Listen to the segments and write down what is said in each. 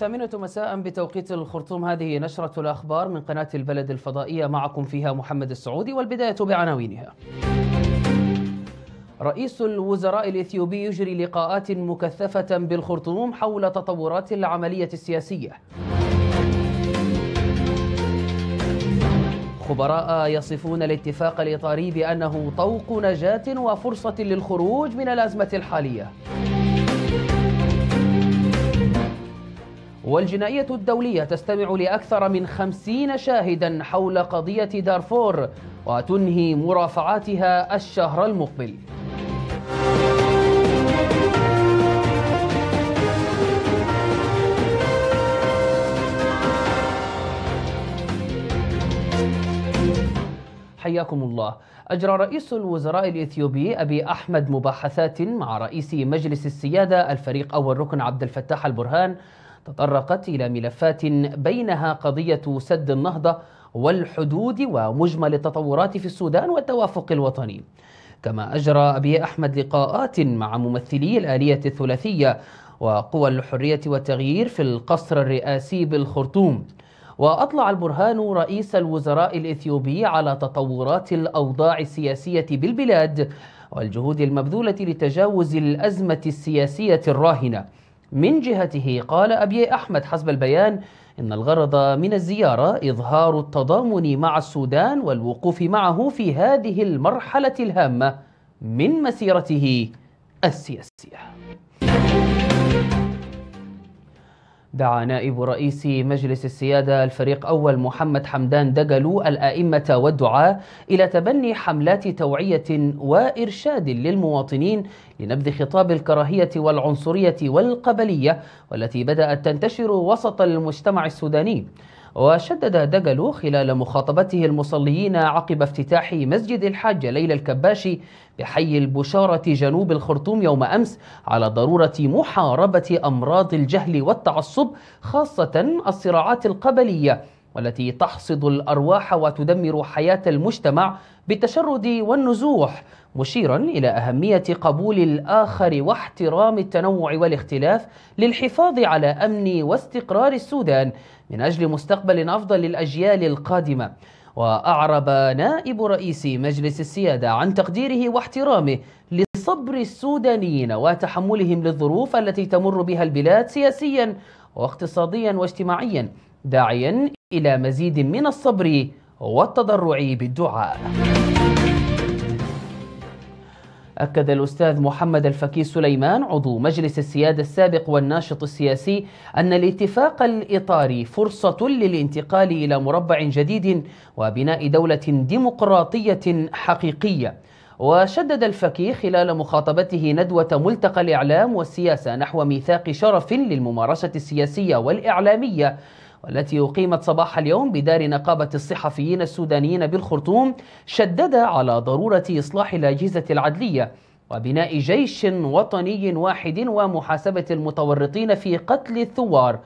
الثامنة مساء بتوقيت الخرطوم هذه نشرة الأخبار من قناة البلد الفضائية معكم فيها محمد السعودي والبداية بعناوينها رئيس الوزراء الإثيوبي يجري لقاءات مكثفة بالخرطوم حول تطورات العملية السياسية خبراء يصفون الاتفاق الإطاري بأنه طوق نجاة وفرصة للخروج من الأزمة الحالية والجنائية الدولية تستمع لأكثر من خمسين شاهدا حول قضية دارفور وتنهي مرافعاتها الشهر المقبل حياكم الله أجرى رئيس الوزراء الإثيوبي أبي أحمد مباحثات مع رئيس مجلس السيادة الفريق أول ركن عبد الفتاح البرهان تطرقت إلى ملفات بينها قضية سد النهضة والحدود ومجمل التطورات في السودان والتوافق الوطني كما أجرى أبي أحمد لقاءات مع ممثلي الآلية الثلاثية وقوى الحرية والتغيير في القصر الرئاسي بالخرطوم وأطلع البرهان رئيس الوزراء الإثيوبي على تطورات الأوضاع السياسية بالبلاد والجهود المبذولة لتجاوز الأزمة السياسية الراهنة من جهته قال أبي أحمد حسب البيان إن الغرض من الزيارة إظهار التضامن مع السودان والوقوف معه في هذه المرحلة الهامة من مسيرته السياسية دعا نائب رئيس مجلس السيادة الفريق أول محمد حمدان دجلو الآئمة والدعاء إلى تبني حملات توعية وإرشاد للمواطنين لنبذ خطاب الكراهية والعنصرية والقبلية والتي بدأت تنتشر وسط المجتمع السوداني وشدد دجلو خلال مخاطبته المصليين عقب افتتاح مسجد الحاج ليلى الكباشي بحي البشارة جنوب الخرطوم يوم أمس على ضرورة محاربة أمراض الجهل والتعصب خاصة الصراعات القبلية والتي تحصد الارواح وتدمر حياه المجتمع بالتشرد والنزوح مشيرا الى اهميه قبول الاخر واحترام التنوع والاختلاف للحفاظ على امن واستقرار السودان من أجل مستقبل أفضل للأجيال القادمة وأعرب نائب رئيس مجلس السيادة عن تقديره واحترامه لصبر السودانيين وتحملهم للظروف التي تمر بها البلاد سياسيا واقتصاديا واجتماعيا داعيا إلى مزيد من الصبر والتضرع بالدعاء أكد الأستاذ محمد الفكي سليمان عضو مجلس السيادة السابق والناشط السياسي أن الاتفاق الإطاري فرصة للانتقال إلى مربع جديد وبناء دولة ديمقراطية حقيقية وشدد الفكي خلال مخاطبته ندوة ملتقى الإعلام والسياسة نحو ميثاق شرف للممارسة السياسية والإعلامية والتي أقيمت صباح اليوم بدار نقابة الصحفيين السودانيين بالخرطوم شدد على ضرورة إصلاح الأجهزة العدلية وبناء جيش وطني واحد ومحاسبة المتورطين في قتل الثوار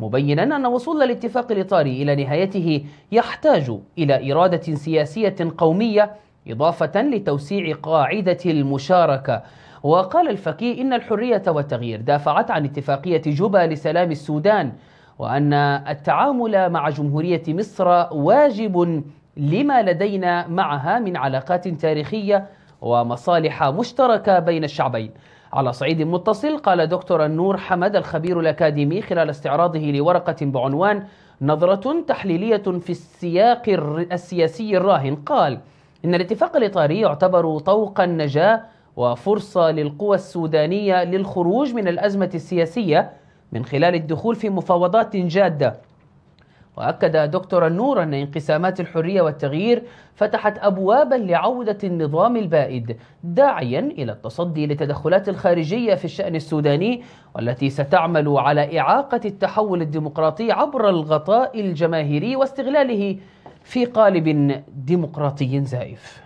مبينا أن وصول الاتفاق الإطاري إلى نهايته يحتاج إلى إرادة سياسية قومية إضافة لتوسيع قاعدة المشاركة وقال الفقيه إن الحرية والتغيير دافعت عن اتفاقية جوبا لسلام السودان وأن التعامل مع جمهورية مصر واجب لما لدينا معها من علاقات تاريخية ومصالح مشتركة بين الشعبين على صعيد متصل قال دكتور النور حمد الخبير الأكاديمي خلال استعراضه لورقة بعنوان نظرة تحليلية في السياق السياسي الراهن قال إن الاتفاق الإطاري يعتبر طوق النجاة وفرصة للقوى السودانية للخروج من الأزمة السياسية من خلال الدخول في مفاوضات جادة وأكد دكتور النور أن انقسامات الحرية والتغيير فتحت أبوابا لعودة النظام البائد داعيا إلى التصدي للتدخلات الخارجية في الشأن السوداني والتي ستعمل على إعاقة التحول الديمقراطي عبر الغطاء الجماهيري واستغلاله في قالب ديمقراطي زائف.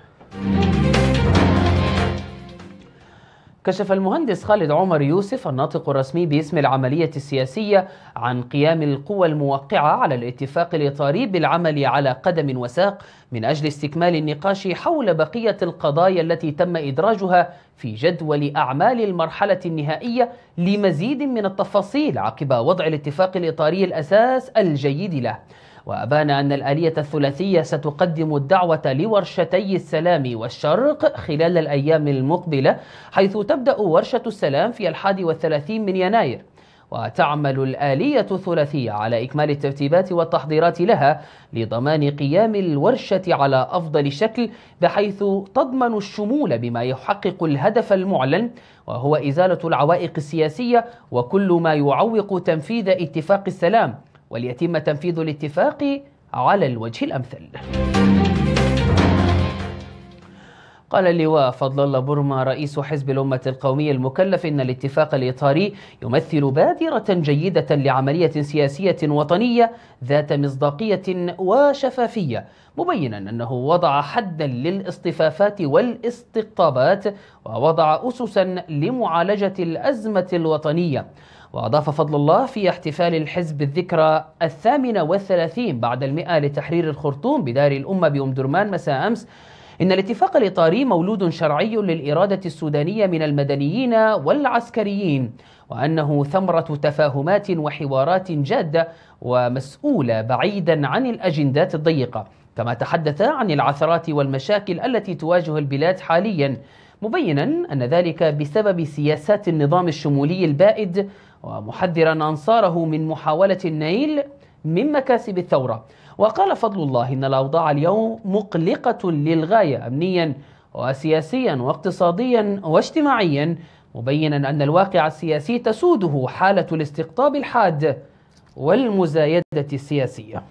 كشف المهندس خالد عمر يوسف الناطق الرسمي باسم العملية السياسية عن قيام القوى الموقعة على الاتفاق الإطاري بالعمل على قدم وساق من أجل استكمال النقاش حول بقية القضايا التي تم إدراجها في جدول أعمال المرحلة النهائية لمزيد من التفاصيل عقب وضع الاتفاق الإطاري الأساس الجيد له وأبان أن الآلية الثلاثية ستقدم الدعوة لورشتي السلام والشرق خلال الأيام المقبلة حيث تبدأ ورشة السلام في الحادي والثلاثين من يناير وتعمل الآلية الثلاثية على إكمال الترتيبات والتحضيرات لها لضمان قيام الورشة على أفضل شكل بحيث تضمن الشمول بما يحقق الهدف المعلن وهو إزالة العوائق السياسية وكل ما يعوق تنفيذ اتفاق السلام وليتم تنفيذ الاتفاق على الوجه الأمثل. قال اللواء فضل الله برما رئيس حزب الأمة القومي المكلف إن الاتفاق الإطاري يمثل بادرة جيدة لعملية سياسية وطنية ذات مصداقية وشفافية مبينا أنه وضع حدا للاصطفافات والاستقطابات ووضع أسسا لمعالجة الأزمة الوطنية وأضاف فضل الله في احتفال الحزب الذكرى الثامنة والثلاثين بعد المئة لتحرير الخرطوم بدار الأمة بأم درمان مساء أمس إن الاتفاق الإطاري مولود شرعي للإرادة السودانية من المدنيين والعسكريين وأنه ثمرة تفاهمات وحوارات جادة ومسؤولة بعيدا عن الأجندات الضيقة كما تحدث عن العثرات والمشاكل التي تواجه البلاد حاليا مبينا أن ذلك بسبب سياسات النظام الشمولي البائد ومحذرا أنصاره من محاولة النيل من مكاسب الثورة وقال فضل الله إن الأوضاع اليوم مقلقة للغاية أمنيا وسياسيا واقتصاديا واجتماعيا مبينا أن الواقع السياسي تسوده حالة الاستقطاب الحاد والمزايدة السياسية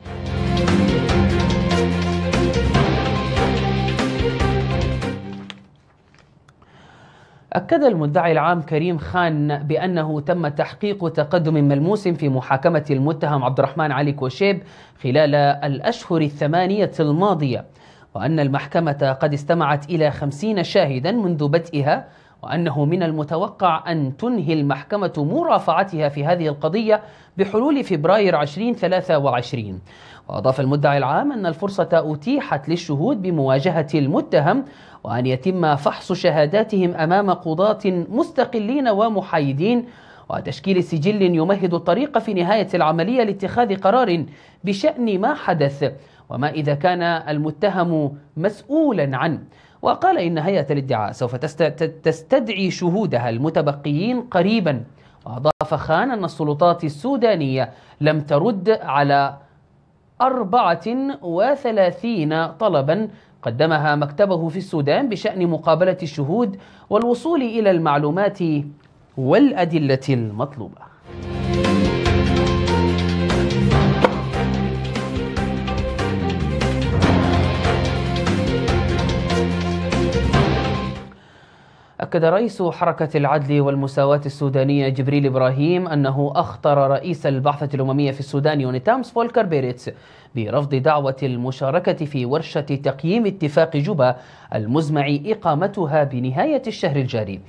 أكد المدعي العام كريم خان بأنه تم تحقيق تقدم ملموس في محاكمة المتهم عبد الرحمن علي كوشيب خلال الأشهر الثمانية الماضية وأن المحكمة قد استمعت إلى خمسين شاهدا منذ بدئها وأنه من المتوقع أن تنهي المحكمة مرافعتها في هذه القضية بحلول فبراير 2023 وأضاف المدعي العام أن الفرصة أتيحت للشهود بمواجهة المتهم وأن يتم فحص شهاداتهم أمام قضاة مستقلين ومحايدين وتشكيل سجل يمهد الطريق في نهاية العملية لاتخاذ قرار بشأن ما حدث وما إذا كان المتهم مسؤولا عنه وقال إن هيئة الادعاء سوف تستدعي شهودها المتبقيين قريبا وأضاف خان أن السلطات السودانية لم ترد على أربعة وثلاثين طلبا قدمها مكتبه في السودان بشأن مقابلة الشهود والوصول إلى المعلومات والأدلة المطلوبة أكد رئيس حركة العدل والمساواة السودانية جبريل إبراهيم أنه أخطر رئيس البعثة الأممية في السودان يونيتامس فولكر بيريتس برفض دعوة المشاركة في ورشة تقييم اتفاق جوبا المزمع إقامتها بنهاية الشهر الجاري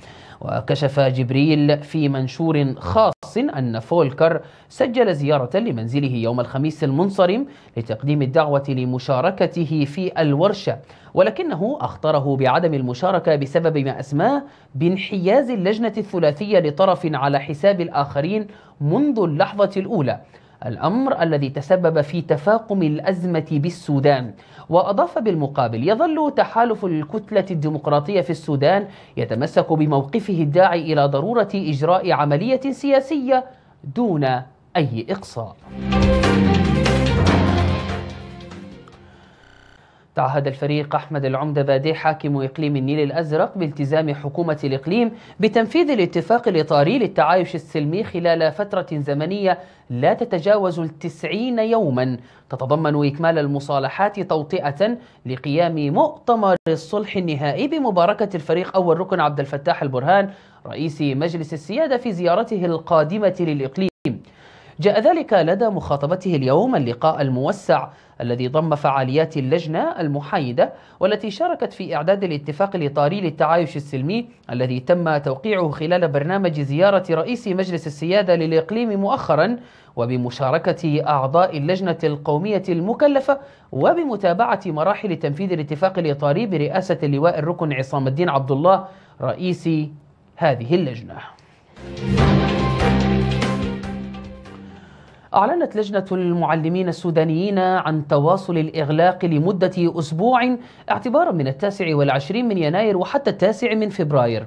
وكشف جبريل في منشور خاص أن فولكر سجل زيارة لمنزله يوم الخميس المنصرم لتقديم الدعوة لمشاركته في الورشة ولكنه أخطره بعدم المشاركة بسبب ما أسماه بانحياز اللجنة الثلاثية لطرف على حساب الآخرين منذ اللحظة الأولى الأمر الذي تسبب في تفاقم الأزمة بالسودان وأضاف بالمقابل يظل تحالف الكتلة الديمقراطية في السودان يتمسك بموقفه الداعي إلى ضرورة إجراء عملية سياسية دون أي إقصاء تعهد الفريق أحمد العمدة بادي حاكم إقليم النيل الأزرق بالتزام حكومة الإقليم بتنفيذ الاتفاق الإطاري للتعايش السلمي خلال فترة زمنية لا تتجاوز التسعين يوما تتضمن إكمال المصالحات توطئة لقيام مؤتمر الصلح النهائي بمباركة الفريق أول ركن عبد الفتاح البرهان رئيس مجلس السيادة في زيارته القادمة للإقليم جاء ذلك لدى مخاطبته اليوم اللقاء الموسع الذي ضم فعاليات اللجنة المحايدة والتي شاركت في إعداد الاتفاق الإطاري للتعايش السلمي الذي تم توقيعه خلال برنامج زيارة رئيس مجلس السيادة للإقليم مؤخرا وبمشاركة أعضاء اللجنة القومية المكلفة وبمتابعة مراحل تنفيذ الاتفاق الإطاري برئاسة اللواء الركن عصام الدين عبد الله رئيس هذه اللجنة. أعلنت لجنة المعلمين السودانيين عن تواصل الإغلاق لمدة أسبوع اعتبارا من التاسع والعشرين من يناير وحتى التاسع من فبراير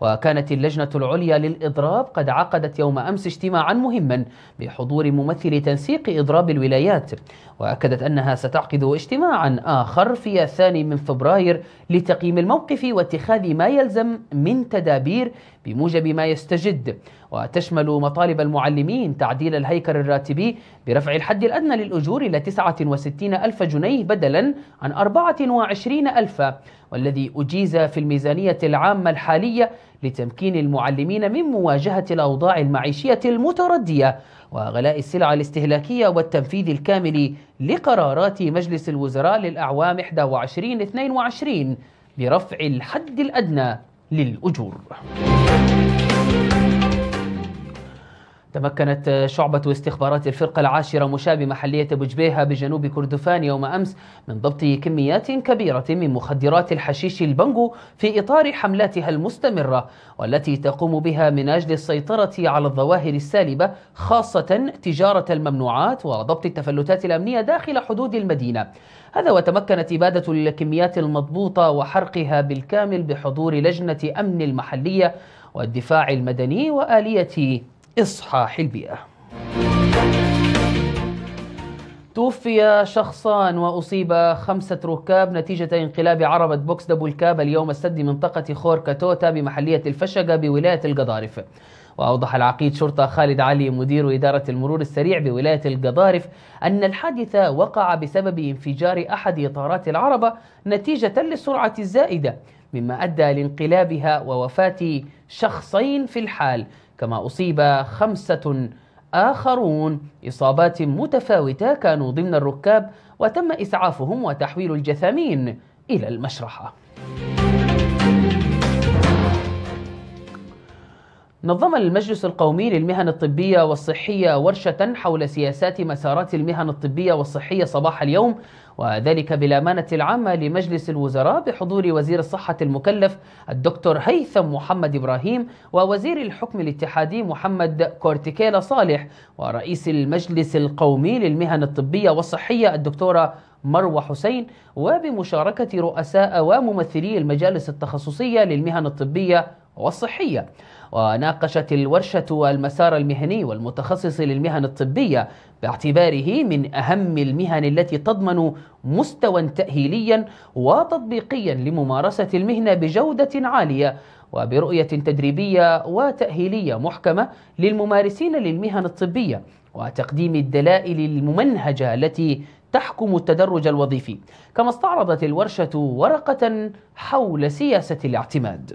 وكانت اللجنة العليا للإضراب قد عقدت يوم أمس اجتماعا مهما بحضور ممثل تنسيق إضراب الولايات وأكدت أنها ستعقد اجتماعا آخر في الثاني من فبراير لتقييم الموقف واتخاذ ما يلزم من تدابير بموجب ما يستجد وتشمل مطالب المعلمين تعديل الهيكل الراتبي برفع الحد الأدنى للأجور إلى 69 ألف جنيه بدلا عن 24 ألف والذي أجيز في الميزانية العامة الحالية لتمكين المعلمين من مواجهة الأوضاع المعيشية المتردية وغلاء السلع الاستهلاكية والتنفيذ الكامل لقرارات مجلس الوزراء للأعوام 21-22 برفع الحد الأدنى للأجور. تمكنت شعبة استخبارات الفرقة العاشرة مشاب محلية بوجبيها بجنوب كردفان يوم أمس من ضبط كميات كبيرة من مخدرات الحشيش البنغو في إطار حملاتها المستمرة والتي تقوم بها من أجل السيطرة على الظواهر السالبة خاصة تجارة الممنوعات وضبط التفلتات الأمنية داخل حدود المدينة هذا وتمكنت إبادة الكميات المضبوطة وحرقها بالكامل بحضور لجنة أمن المحلية والدفاع المدني وآلية إصحاح البيئة توفي شخصان وأصيب خمسة ركاب نتيجة انقلاب عربة بوكس دبل كاب اليوم السد منطقة خور كاتوتا بمحلية الفشقة بولاية القضارف وأوضح العقيد شرطة خالد علي مدير إدارة المرور السريع بولاية القضارف أن الحادث وقع بسبب انفجار أحد إطارات العربة نتيجة للسرعة الزائدة مما أدى لانقلابها ووفاة شخصين في الحال كما أصيب خمسة آخرون إصابات متفاوتة كانوا ضمن الركاب وتم إسعافهم وتحويل الجثامين إلى المشرحة نظم المجلس القومي للمهن الطبية والصحية ورشة حول سياسات مسارات المهن الطبية والصحية صباح اليوم وذلك بالأمانة العامة لمجلس الوزراء بحضور وزير الصحة المكلف الدكتور هيثم محمد إبراهيم ووزير الحكم الاتحادي محمد كورتيكيلا صالح ورئيس المجلس القومي للمهن الطبية والصحية الدكتورة مروة حسين وبمشاركة رؤساء وممثلي المجالس التخصصية للمهن الطبية والصحية وناقشت الورشة المسار المهني والمتخصص للمهن الطبية باعتباره من أهم المهن التي تضمن مستوى تأهيليا وتطبيقيا لممارسة المهنة بجودة عالية وبرؤية تدريبية وتأهيلية محكمة للممارسين للمهن الطبية وتقديم الدلائل الممنهجة التي تحكم التدرج الوظيفي كما استعرضت الورشة ورقة حول سياسة الاعتماد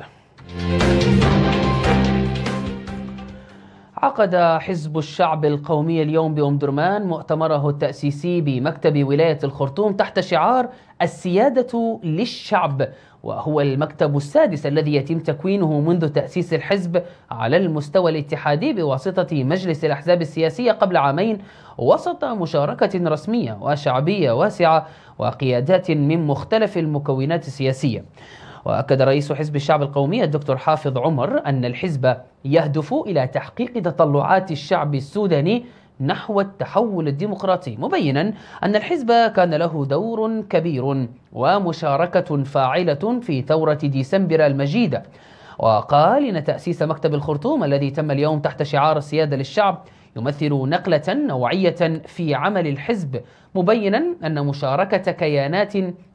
عقد حزب الشعب القومي اليوم بأم درمان مؤتمره التأسيسي بمكتب ولاية الخرطوم تحت شعار السيادة للشعب وهو المكتب السادس الذي يتم تكوينه منذ تأسيس الحزب على المستوى الاتحادي بواسطة مجلس الأحزاب السياسية قبل عامين وسط مشاركة رسمية وشعبية واسعة وقيادات من مختلف المكونات السياسية وأكد رئيس حزب الشعب القومي الدكتور حافظ عمر أن الحزب يهدف إلى تحقيق تطلعات الشعب السوداني نحو التحول الديمقراطي مبينا أن الحزب كان له دور كبير ومشاركة فاعلة في ثورة ديسمبر المجيدة وقال إن تأسيس مكتب الخرطوم الذي تم اليوم تحت شعار السيادة للشعب يمثل نقلة نوعية في عمل الحزب مبينا أن مشاركة كيانات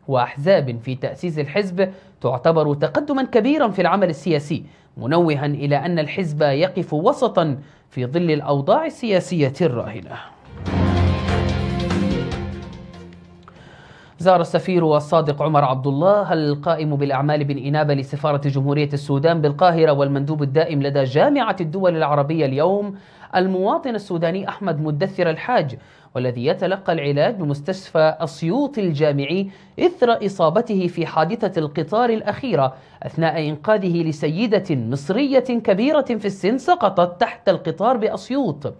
وأحزاب في تأسيس الحزب تعتبر تقدما كبيرا في العمل السياسي منوها إلى أن الحزب يقف وسطا في ظل الأوضاع السياسية الراهنة زار السفير الصادق عمر عبد الله القائم بالأعمال بالإنابة لسفارة جمهورية السودان بالقاهرة والمندوب الدائم لدى جامعة الدول العربية اليوم المواطن السوداني أحمد مدثر الحاج والذي يتلقى العلاج بمستشفى أسيوط الجامعي إثر إصابته في حادثة القطار الأخيرة أثناء إنقاذه لسيدة مصرية كبيرة في السن سقطت تحت القطار بأسيوط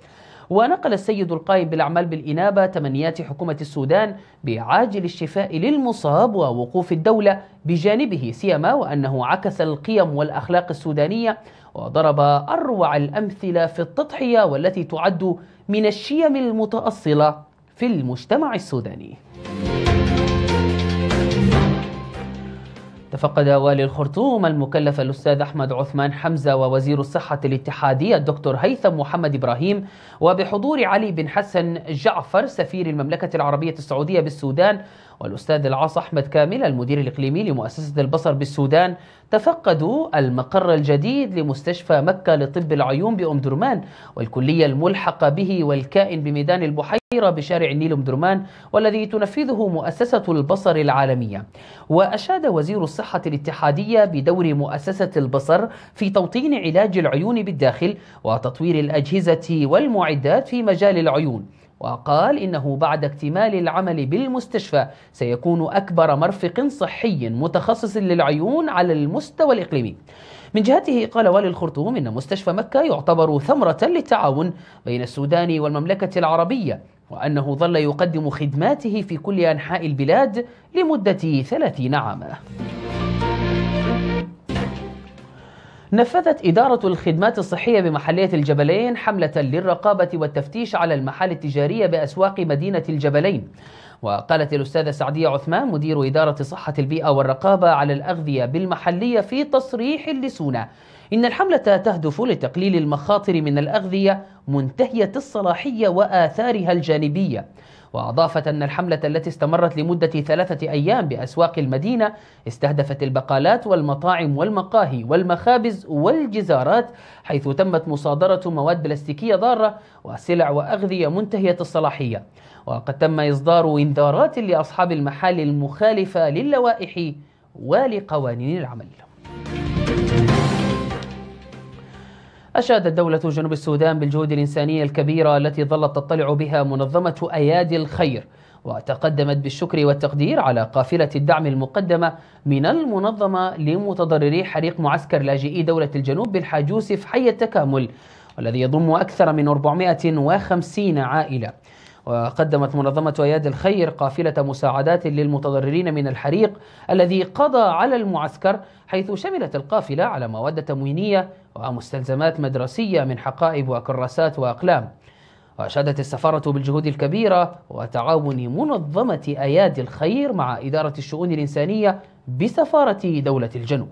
ونقل السيد القائم بالأعمال بالإنابة تمنيات حكومة السودان بعاجل الشفاء للمصاب ووقوف الدولة بجانبه سيما وأنه عكس القيم والأخلاق السودانية وضرب أروع الأمثلة في التضحية والتي تعد من الشيم المتأصلة في المجتمع السوداني. تفقد والي الخرطوم المكلف الأستاذ أحمد عثمان حمزة ووزير الصحة الاتحادية الدكتور هيثم محمد إبراهيم وبحضور علي بن حسن جعفر سفير المملكة العربية السعودية بالسودان والأستاذ العاص أحمد كامل المدير الإقليمي لمؤسسة البصر بالسودان تفقدوا المقر الجديد لمستشفى مكة لطب العيون بأم درمان والكلية الملحقة به والكائن بميدان البحيرة الأخيرة بشارع النيل مدرمان والذي تنفذه مؤسسة البصر العالمية وأشاد وزير الصحة الاتحادية بدور مؤسسة البصر في توطين علاج العيون بالداخل وتطوير الأجهزة والمعدات في مجال العيون وقال إنه بعد اكتمال العمل بالمستشفى سيكون أكبر مرفق صحي متخصص للعيون على المستوى الإقليمي من جهته قال والي الخرطوم إن مستشفى مكة يعتبر ثمرة للتعاون بين السودان والمملكة العربية وأنه ظل يقدم خدماته في كل أنحاء البلاد لمدة ثلاثين عاماً نفذت إدارة الخدمات الصحية بمحلية الجبلين حملة للرقابة والتفتيش على المحال التجارية بأسواق مدينة الجبلين وقالت الأستاذة سعدية عثمان مدير إدارة صحة البيئة والرقابة على الأغذية بالمحلية في تصريح لسونا إن الحملة تهدف لتقليل المخاطر من الأغذية منتهية الصلاحية وآثارها الجانبية وأضافت أن الحملة التي استمرت لمدة ثلاثة أيام بأسواق المدينة استهدفت البقالات والمطاعم والمقاهي والمخابز والجزارات حيث تمت مصادرة مواد بلاستيكية ضارة وسلع وأغذية منتهية الصلاحية وقد تم إصدار إنذارات لأصحاب المحال المخالفة للوائح ولقوانين العمل أشادت دولة جنوب السودان بالجهود الإنسانية الكبيرة التي ظلت تطلع بها منظمة أيادي الخير وتقدمت بالشكر والتقدير على قافلة الدعم المقدمة من المنظمة لمتضرري حريق معسكر لاجئي دولة الجنوب بالحاجوس في حي التكامل والذي يضم أكثر من 450 عائلة وقدمت منظمة أياد الخير قافلة مساعدات للمتضررين من الحريق الذي قضى على المعسكر حيث شملت القافلة على مواد تموينية ومستلزمات مدرسية من حقائب وكراسات وأقلام وأشادت السفارة بالجهود الكبيرة وتعاون منظمة أياد الخير مع إدارة الشؤون الإنسانية بسفارة دولة الجنوب.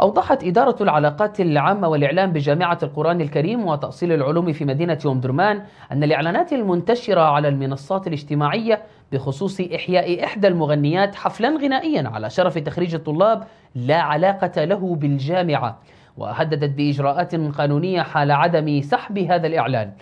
أوضحت إدارة العلاقات العامة والإعلام بجامعة القرآن الكريم وتأصيل العلوم في مدينة يوم درمان أن الإعلانات المنتشرة على المنصات الاجتماعية بخصوص إحياء إحدى المغنيات حفلا غنائيا على شرف تخريج الطلاب لا علاقة له بالجامعة وهددت بإجراءات قانونية حال عدم سحب هذا الإعلان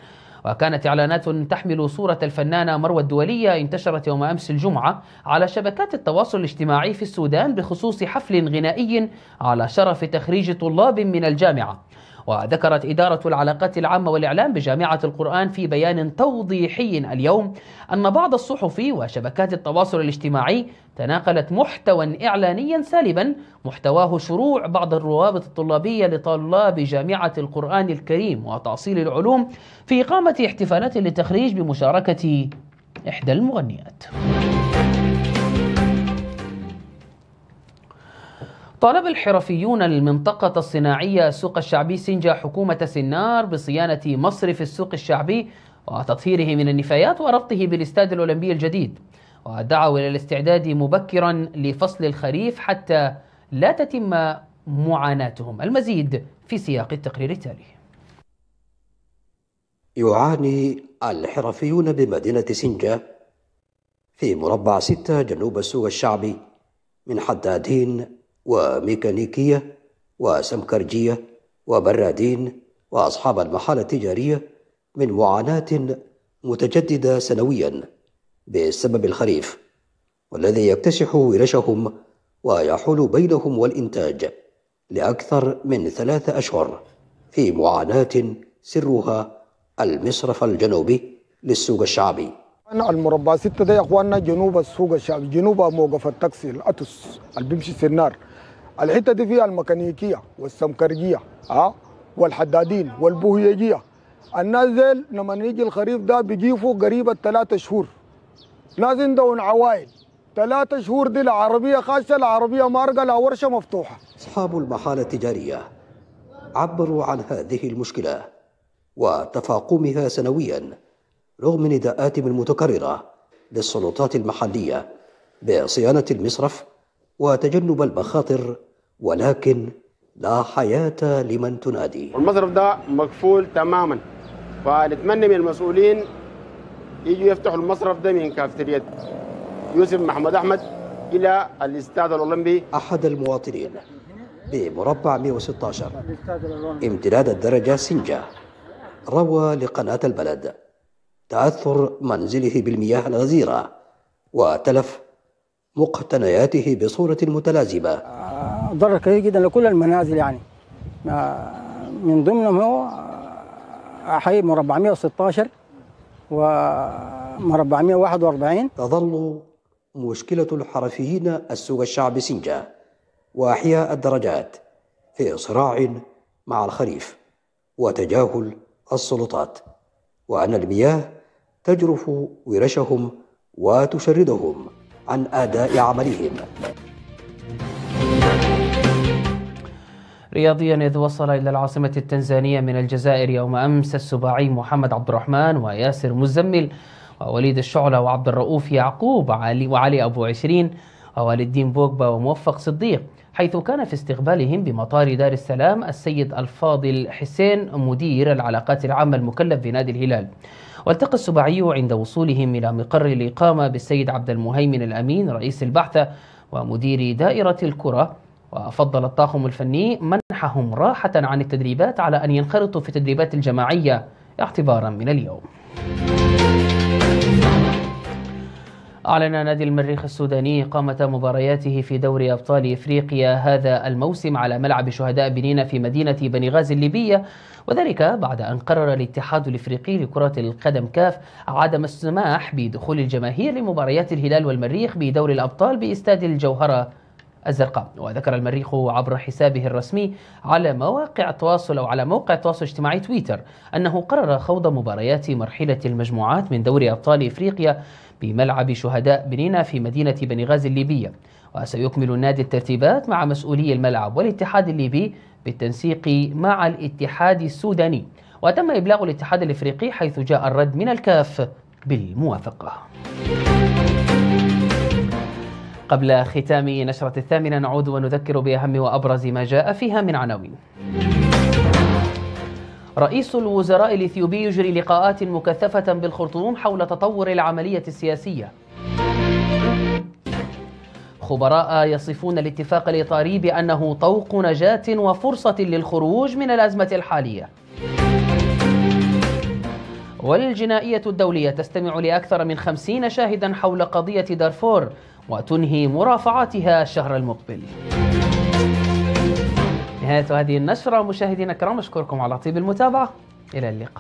وكانت إعلانات تحمل صورة الفنانة مروة الدولية انتشرت يوم أمس الجمعة على شبكات التواصل الاجتماعي في السودان بخصوص حفل غنائي على شرف تخريج طلاب من الجامعة وذكرت إدارة العلاقات العامة والإعلام بجامعة القرآن في بيان توضيحي اليوم أن بعض الصحف وشبكات التواصل الاجتماعي تناقلت محتوى إعلانيا سالبا محتواه شروع بعض الروابط الطلابية لطلاب جامعة القرآن الكريم وتأصيل العلوم في إقامة احتفالات للتخريج بمشاركة إحدى المغنيات. طالب الحرفيون المنطقة الصناعية السوق الشعبي سنجا حكومة سنار بصيانة مصرف السوق الشعبي وتطهيره من النفايات وربطه بالاستاد الأولمبي الجديد ودعوا إلى الاستعداد مبكرا لفصل الخريف حتى لا تتم معاناتهم المزيد في سياق التقرير التالي يعاني الحرفيون بمدينة سنجا في مربع ستة جنوب السوق الشعبي من حدادين وميكانيكية وسمكرجية وبرادين وأصحاب المحال التجارية من معاناة متجددة سنويا بسبب الخريف والذي يكتسح ورشهم ويحول بينهم والإنتاج لأكثر من ثلاثة أشهر في معاناة سرها المصرف الجنوبي للسوق الشعبي أنا المربع ستة ده يا أخواننا جنوب السوق الشعبي جنوب موقف التاكسي الأتس اللي بيمشي النار الحته دي فيها الميكانيكيه والسمكرجيه ها آه، والحدادين والبوهيجيه الناس ديل لما نيجي الخريف ده بيجيفوا قريبة ثلاثة شهور لازم دون عوائل ثلاثة شهور دي العربية خاصة العربية مارقة لا ورشة مفتوحة أصحاب المحالة التجارية عبروا عن هذه المشكلة وتفاقمها سنويا رغم نداءاتهم المتكررة للسلطات المحلية بصيانة المصرف وتجنب المخاطر ولكن لا حياة لمن تنادي المصرف ده مقفول تماما فنتمنى من المسؤولين يجوا يفتحوا المصرف ده من كافتريات يوسف محمد أحمد إلى الاستاد الأولمبي أحد المواطنين بمربع 116 امتداد الدرجة سنجة روى لقناة البلد تأثر منزله بالمياه الغزيرة وتلف مقتنياته بصورة متلازمة آه، ضرر كبير جدا لكل المنازل يعني آه، من ضمنهم هو حي مربع 116 ومربع 141 تظل مشكلة الحرفيين السوق الشعب سنجة وأحياء الدرجات في صراع مع الخريف وتجاهل السلطات وأن المياه تجرف ورشهم وتشردهم عن اداء عملهم رياضيا إذ وصل إلى العاصمة التنزانية من الجزائر يوم أمس السباعي محمد عبد الرحمن وياسر مزمل ووليد الشعلة وعبد الرؤوف يعقوب علي وعلي أبو عشرين ووالدين الدين وموفق صديق حيث كان في استقبالهم بمطار دار السلام السيد الفاضل حسين مدير العلاقات العامة المكلف بنادي الهلال والتقى السباعي عند وصولهم إلى مقر الإقامة بالسيد عبد المهيمن الأمين رئيس البعثة ومدير دائرة الكرة وفضل الطاقم الفني منحهم راحة عن التدريبات على أن ينخرطوا في التدريبات الجماعية اعتبارا من اليوم. أعلن نادي المريخ السوداني إقامة مبارياته في دوري أبطال إفريقيا هذا الموسم على ملعب شهداء بنين في مدينة بنغازي الليبية وذلك بعد أن قرر الاتحاد الإفريقي لكرة القدم كاف عدم السماح بدخول الجماهير لمباريات الهلال والمريخ بدور الأبطال بإستاد الجوهرة الزرقاء وذكر المريخ عبر حسابه الرسمي على مواقع التواصل أو على موقع التواصل الاجتماعي تويتر أنه قرر خوض مباريات مرحلة المجموعات من دوري أبطال إفريقيا بملعب شهداء بنينا في مدينة بنغازي الليبية وسيكمل النادي الترتيبات مع مسؤولي الملعب والاتحاد الليبي بالتنسيق مع الاتحاد السوداني وتم إبلاغ الاتحاد الإفريقي حيث جاء الرد من الكاف بالموافقة قبل ختام نشرة الثامنة نعود ونذكر بأهم وأبرز ما جاء فيها من عناوين رئيس الوزراء الإثيوبي يجري لقاءات مكثفة بالخرطوم حول تطور العملية السياسية خبراء يصفون الاتفاق الإطاري بأنه طوق نجاة وفرصة للخروج من الأزمة الحالية والجنائية الدولية تستمع لأكثر من خمسين شاهدا حول قضية دارفور وتنهي مرافعاتها الشهر المقبل نهاية هذه النشرة مشاهدينا الكرام أشكركم على طيب المتابعة إلى اللقاء